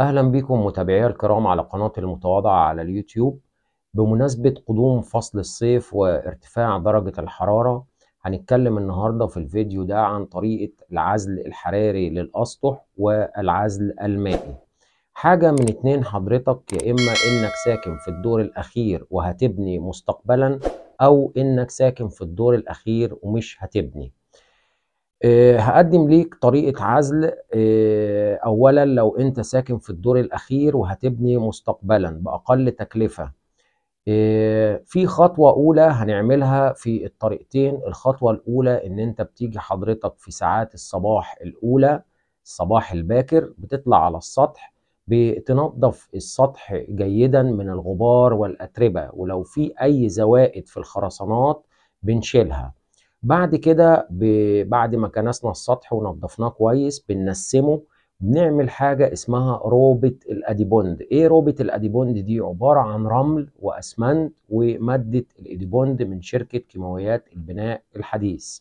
أهلا بكم متابعي الكرام على قناة المتواضعة على اليوتيوب بمناسبة قدوم فصل الصيف وارتفاع درجة الحرارة هنتكلم النهاردة في الفيديو ده عن طريقة العزل الحراري للأسطح والعزل المائي حاجة من اتنين حضرتك يا إما إنك ساكن في الدور الأخير وهتبني مستقبلا أو إنك ساكن في الدور الأخير ومش هتبني آه، هقدم ليك طريقة عزل آه، أولا لو أنت ساكن في الدور الأخير وهتبني مستقبلا بأقل تكلفة آه، في خطوة أولى هنعملها في الطريقتين الخطوة الأولى إن أنت بتيجي حضرتك في ساعات الصباح الأولى الصباح الباكر بتطلع على السطح بتنظف السطح جيدا من الغبار والأتربة ولو في أي زوائد في الخرسانات بنشيلها بعد كده بعد ما كنسنا السطح ونضفناه كويس بننسمه بنعمل حاجة اسمها روبة الأديبوند ايه روبة الأديبوند دي عبارة عن رمل وأسمنت ومادة الأديبوند من شركة كيماويات البناء الحديث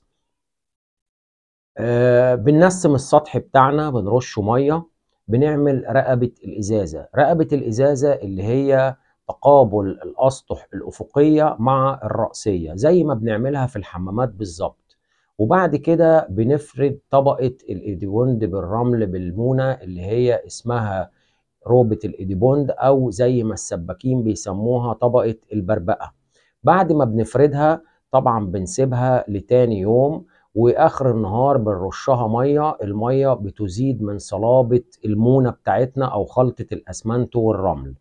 آه بننسم السطح بتاعنا بنرشه مية بنعمل رقبة الإزازة رقبة الإزازة اللي هي تقابل الاسطح الافقيه مع الراسيه زي ما بنعملها في الحمامات بالظبط وبعد كده بنفرد طبقه الايديبوند بالرمل بالمونه اللي هي اسمها روبه الايديبوند او زي ما السباكين بيسموها طبقه البربقه بعد ما بنفردها طبعا بنسيبها لتاني يوم واخر النهار بنرشها ميه الميه بتزيد من صلابه المونه بتاعتنا او خلطه الاسمنت والرمل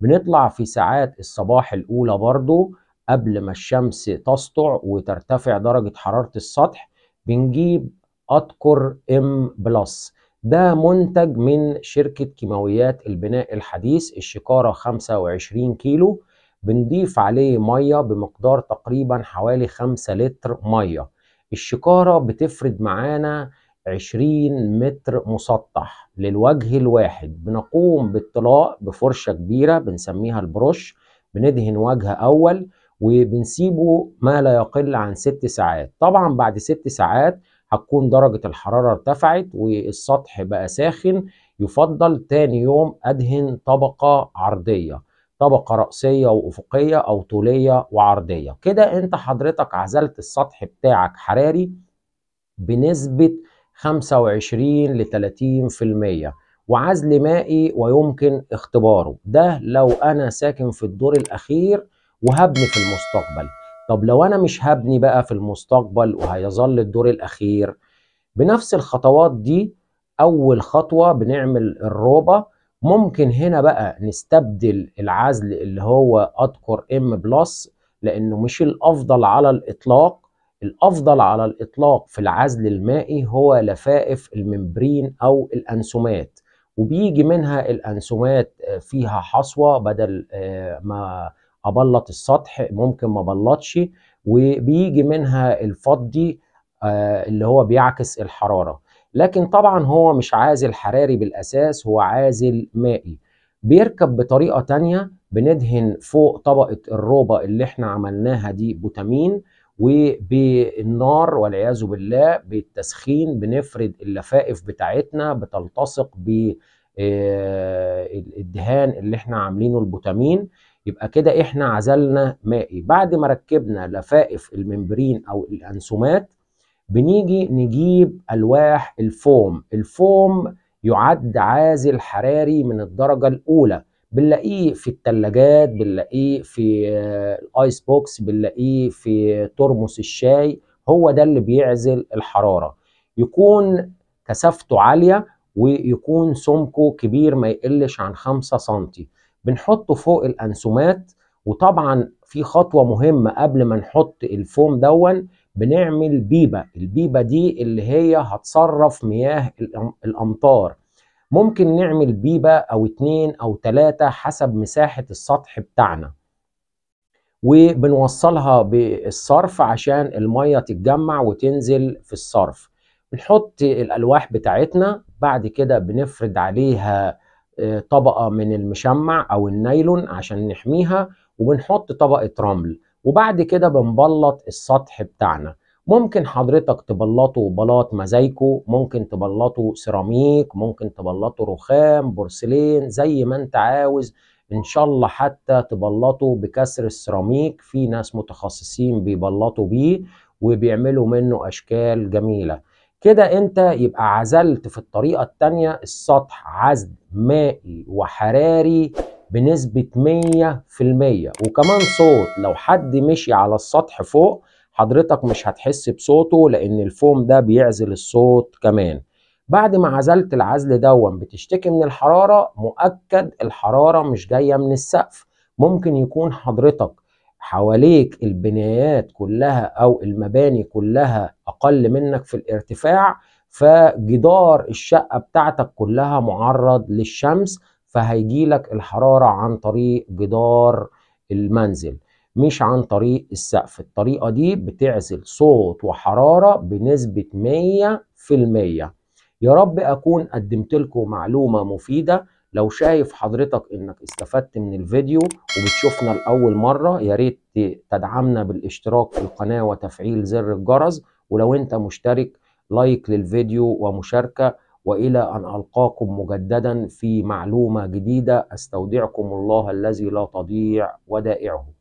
بنطلع في ساعات الصباح الأولى برضو قبل ما الشمس تسطع وترتفع درجة حرارة السطح بنجيب أذكر إم بلس ده منتج من شركة كيماويات البناء الحديث الشكارة 25 كيلو بنضيف عليه مية بمقدار تقريبا حوالي 5 لتر مية الشكارة بتفرد معانا 20 متر مسطح للوجه الواحد بنقوم بالطلاء بفرشة كبيرة بنسميها البروش بندهن وجه أول وبنسيبه ما لا يقل عن ست ساعات طبعا بعد ست ساعات هتكون درجة الحرارة ارتفعت والسطح بقى ساخن يفضل تاني يوم أدهن طبقة عرضية طبقة رأسية وأفقية أو طولية وعرضية كده أنت حضرتك عزلت السطح بتاعك حراري بنسبة 25 ل 30% وعزل مائي ويمكن اختباره ده لو انا ساكن في الدور الاخير وهبني في المستقبل طب لو انا مش هبني بقى في المستقبل وهيظل الدور الاخير بنفس الخطوات دي اول خطوه بنعمل الروبه ممكن هنا بقى نستبدل العزل اللي هو اذكر ام بلس لانه مش الافضل على الاطلاق الأفضل على الإطلاق في العزل المائي هو لفائف الممبرين أو الأنسومات وبيجي منها الأنسومات آه، فيها حصوة بدل آه، ما أبلط السطح ممكن ما بلطش وبيجي منها الفضي آه، اللي هو بيعكس الحرارة لكن طبعا هو مش عازل حراري بالأساس هو عازل مائي بيركب بطريقة تانية بندهن فوق طبقة الروبة اللي احنا عملناها دي بوتامين وبالنار والعياذ بالله بالتسخين بنفرد اللفائف بتاعتنا بتلتصق بالدهان آه، اللي احنا عاملينه البوتامين يبقى كده احنا عزلنا مائي بعد ما ركبنا لفائف الممبرين او الانسومات بنيجي نجيب الواح الفوم الفوم يعد عازل حراري من الدرجه الاولى بنلاقيه في الثلاجات بنلاقيه في الايس بوكس بنلاقيه في ترمس الشاي هو ده اللي بيعزل الحراره يكون كثافته عاليه ويكون سمكه كبير ما يقلش عن 5 سم بنحطه فوق الانسومات وطبعا في خطوه مهمه قبل ما نحط الفوم دون بنعمل بيبه البيبه دي اللي هي هتصرف مياه الامطار ممكن نعمل بيبة أو اتنين أو تلاتة حسب مساحة السطح بتاعنا وبنوصلها بالصرف عشان المية تتجمع وتنزل في الصرف بنحط الألواح بتاعتنا بعد كده بنفرد عليها آه، طبقة من المشمع أو النايلون عشان نحميها وبنحط طبقة رمل وبعد كده بنبلط السطح بتاعنا ممكن حضرتك تبلطوا بلاط مزايكو ممكن تبلطوا سيراميك ممكن تبلطوا رخام بورسلين زي ما انت عاوز ان شاء الله حتى تبلطوا بكسر السيراميك في ناس متخصصين بيبلطوا بيه وبيعملوا منه اشكال جميله كده انت يبقى عزلت في الطريقه الثانيه السطح عزل مائي وحراري بنسبه 100% وكمان صوت لو حد مشي على السطح فوق حضرتك مش هتحس بصوته لان الفوم ده بيعزل الصوت كمان بعد ما عزلت العزل دون بتشتكي من الحرارة مؤكد الحرارة مش جاية من السقف ممكن يكون حضرتك حواليك البنايات كلها او المباني كلها اقل منك في الارتفاع فجدار الشقة بتاعتك كلها معرض للشمس فهيجيلك الحرارة عن طريق جدار المنزل مش عن طريق السقف الطريقة دي بتعزل صوت وحرارة بنسبة 100% يا رب أكون قدمت لكم معلومة مفيدة لو شايف حضرتك انك استفدت من الفيديو وبتشوفنا لأول مرة يا ريت تدعمنا بالاشتراك في القناة وتفعيل زر الجرس ولو انت مشترك لايك للفيديو ومشاركة وإلى أن ألقاكم مجددا في معلومة جديدة أستودعكم الله الذي لا تضيع ودائعه